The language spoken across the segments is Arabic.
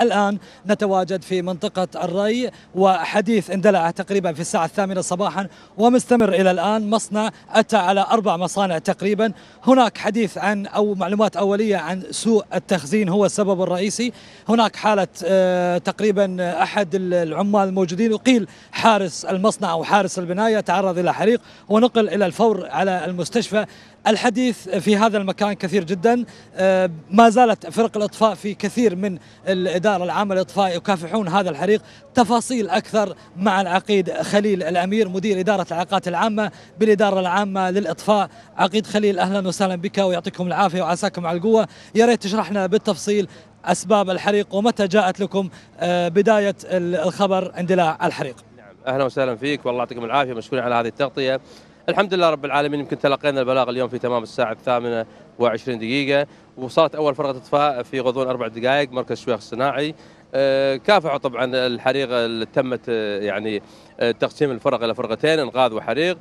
الآن نتواجد في منطقة الري وحديث اندلع تقريبا في الساعة الثامنة صباحا ومستمر إلى الآن مصنع أتى على أربع مصانع تقريبا هناك حديث عن أو معلومات أولية عن سوء التخزين هو السبب الرئيسي هناك حالة آه، تقريبا أحد العمال الموجودين وقيل حارس المصنع أو حارس البناية تعرض إلى حريق ونقل إلى الفور على المستشفى الحديث في هذا المكان كثير جدا آه، ما زالت فرق الإطفاء في كثير من الإدارة العامة للإطفاء يكافحون هذا الحريق تفاصيل أكثر مع العقيد خليل الأمير مدير إدارة العلاقات العامة بالإدارة العامة للإطفاء عقيد خليل أهلا وسهلا بك ويعطيكم العافية وعساكم على القوة يا ريت تشرحنا بالتفصيل أسباب الحريق ومتى جاءت لكم آه، بداية الخبر اندلاع الحريق نعم، أهلا وسهلا فيك والله يعطيكم العافية مشكورين على هذه التغطية الحمد لله رب العالمين يمكن تلقينا البلاغ اليوم في تمام الساعه الثامنه و20 دقيقه وصارت اول فرقه اطفاء في غضون اربع دقائق مركز الشويخ الصناعي آه، كافحوا طبعا الحريق اللي تمت آه، يعني آه، تقسيم الفرق الى فرقتين انقاذ وحريق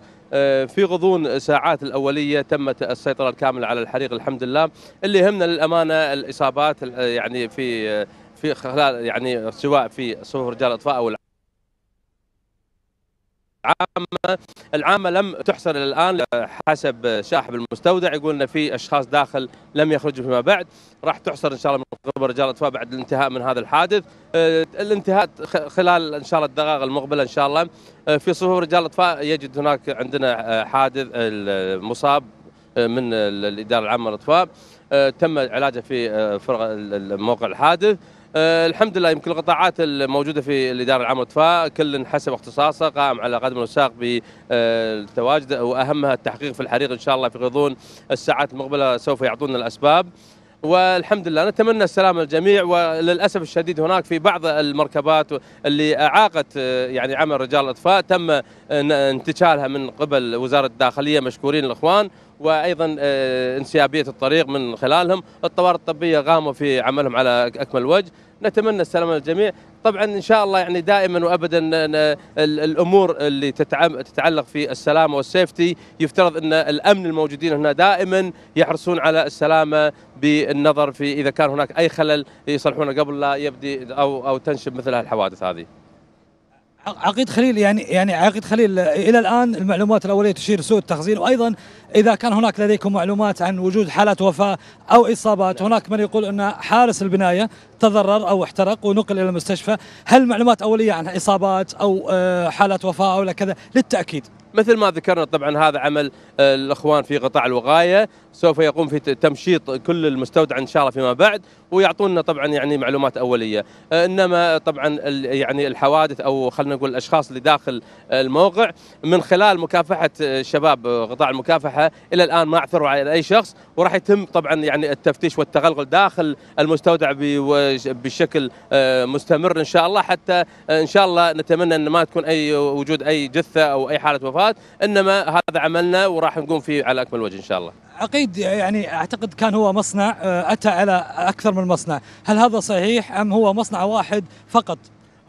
في غضون ساعات الاوليه تمت السيطره الكامله على الحريق الحمد لله اللي يهمنا للامانه الاصابات يعني في في خلال يعني سواء في صفوف رجال الاطفاء او العامه العامة لم تحصل إلى الآن حسب شاحب المستودع يقول أن في أشخاص داخل لم يخرجوا فيما بعد راح تحصل إن شاء الله من قبل رجال الأطفاء بعد الانتهاء من هذا الحادث آه، الانتهاء خلال إن شاء الله الدقائق المقبلة إن شاء الله آه، في صفوف رجال الأطفاء يجد هناك عندنا آه، حادث مصاب من الإدارة العامة للأطفاء تم علاجه في موقع الحادث آه، الحمد لله يمكن القطاعات الموجوده في الاداره العامه للاطفاء كل حسب اختصاصه قائم على قدم وساق بالتواجد آه، واهمها التحقيق في الحريق ان شاء الله في غضون الساعات المقبله سوف يعطونا الاسباب والحمد لله نتمنى السلام للجميع وللاسف الشديد هناك في بعض المركبات اللي اعاقت آه، يعني عمل رجال الاطفاء تم انتشالها من قبل وزاره الداخليه مشكورين الاخوان وايضا آه، انسيابيه الطريق من خلالهم، الطوارئ الطبيه قاموا في عملهم على اكمل وجه، نتمنى السلامه للجميع، طبعا ان شاء الله يعني دائما وابدا آه، الامور اللي تتعلق في السلامه والسيفتي يفترض ان الامن الموجودين هنا دائما يحرصون على السلامه بالنظر في اذا كان هناك اي خلل يصلحونه قبل لا يبدي او او تنشب مثل الحوادث هذه. عقيد خليل يعني يعني عقيد خليل الى الان المعلومات الاوليه تشير سوء التخزين وايضا اذا كان هناك لديكم معلومات عن وجود حالات وفاه او اصابات هناك من يقول ان حارس البنايه تضرر أو احترق ونقل إلى المستشفى هل معلومات أولية عن إصابات أو آه، حالات وفاة أو كذا للتأكيد مثل ما ذكرنا طبعا هذا عمل آه، الاخوان في قطاع الوقايه سوف يقوم في تمشيط كل المستودع ان شاء الله فيما بعد ويعطونا طبعا يعني معلومات اوليه آه، انما طبعا يعني الحوادث او خلينا نقول الاشخاص اللي داخل الموقع من خلال مكافحه شباب قطاع المكافحه الى الان ما عثروا على اي شخص وراح يتم طبعا يعني التفتيش والتغلغل داخل المستودع بشكل آه، مستمر ان شاء الله حتى آه، ان شاء الله نتمنى ان ما تكون اي وجود اي جثه او اي حاله وفاه انما هذا عملنا وراح نقوم فيه على اكمل وجه ان شاء الله عقيد يعني اعتقد كان هو مصنع آه، اتى على اكثر من مصنع هل هذا صحيح ام هو مصنع واحد فقط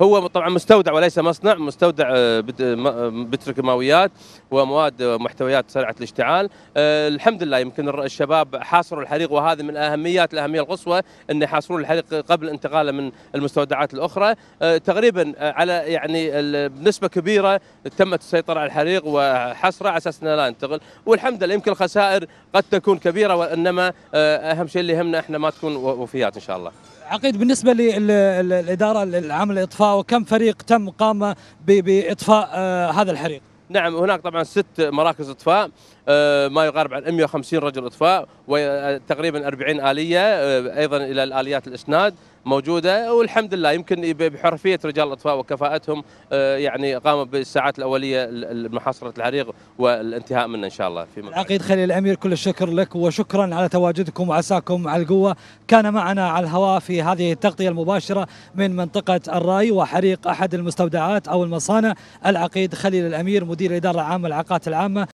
هو طبعا مستودع وليس مصنع مستودع آه، آه، آه، بتروكيماويات ومواد ومحتويات سريعه الاشتعال الحمد لله يمكن الشباب حاصروا الحريق وهذا من اهميات الاهميه القصوى ان يحاصرون الحريق قبل انتقاله من المستودعات الاخرى تقريبا على يعني بنسبه كبيره تمت السيطره على الحريق وحصره على اساس انه لا ينتقل والحمد لله يمكن الخسائر قد تكون كبيره وانما اهم شيء اللي يهمنا احنا ما تكون وفيات ان شاء الله عقيد بالنسبة للإدارة العامة للإطفاء وكم فريق تم قام بإطفاء آه، هذا الحريق؟ نعم هناك طبعا ست مراكز إطفاء آه، ما يقارب عن 150 رجل اطفاء وتقريبا آه، 40 اليه آه، ايضا الى الاليات الاسناد موجوده والحمد لله يمكن بحرفيه رجال الاطفاء وكفاءتهم يعني قاموا بالساعات الاوليه لمحاصره العريق والانتهاء منه ان شاء الله في العقيد خليل الامير كل الشكر لك وشكرا على تواجدكم وعساكم على القوه كان معنا على الهواء في هذه التغطيه المباشره من منطقه الراي وحريق احد المستودعات او المصانع العقيد خليل الامير مدير الاداره العامه للعلاقات العامه